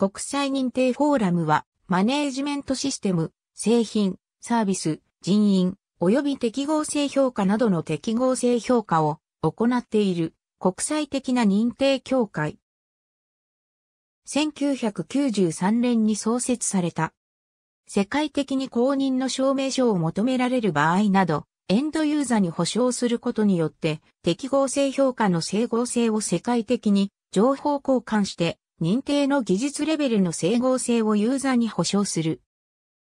国際認定フォーラムは、マネージメントシステム、製品、サービス、人員、及び適合性評価などの適合性評価を行っている国際的な認定協会。1993年に創設された。世界的に公認の証明書を求められる場合など、エンドユーザーに保証することによって、適合性評価の整合性を世界的に情報交換して認定の技術レベルの整合性をユーザーに保証する。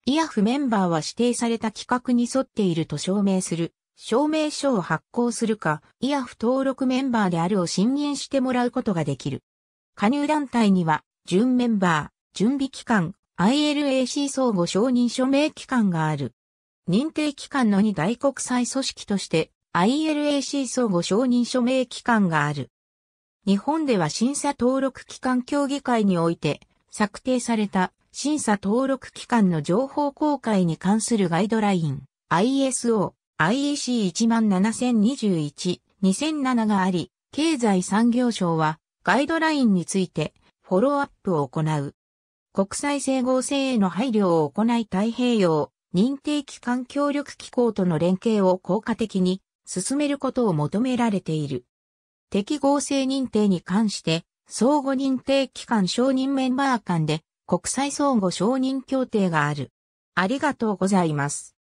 イアフメンバーは指定された規格に沿っていると証明する。証明書を発行するか、イアフ登録メンバーであるを信任してもらうことができる。加入団体には、準メンバー、準備機関、ILAC 相互承認署名機関がある。認定機関の2大国際組織として、ILAC 相互承認署名機関がある。日本では審査登録機関協議会において策定された審査登録機関の情報公開に関するガイドライン ISO IEC17021 2007があり、経済産業省はガイドラインについてフォローアップを行う。国際整合性への配慮を行い太平洋認定機関協力機構との連携を効果的に進めることを求められている。適合性認定に関して、相互認定機関承認メンバー間で国際相互承認協定がある。ありがとうございます。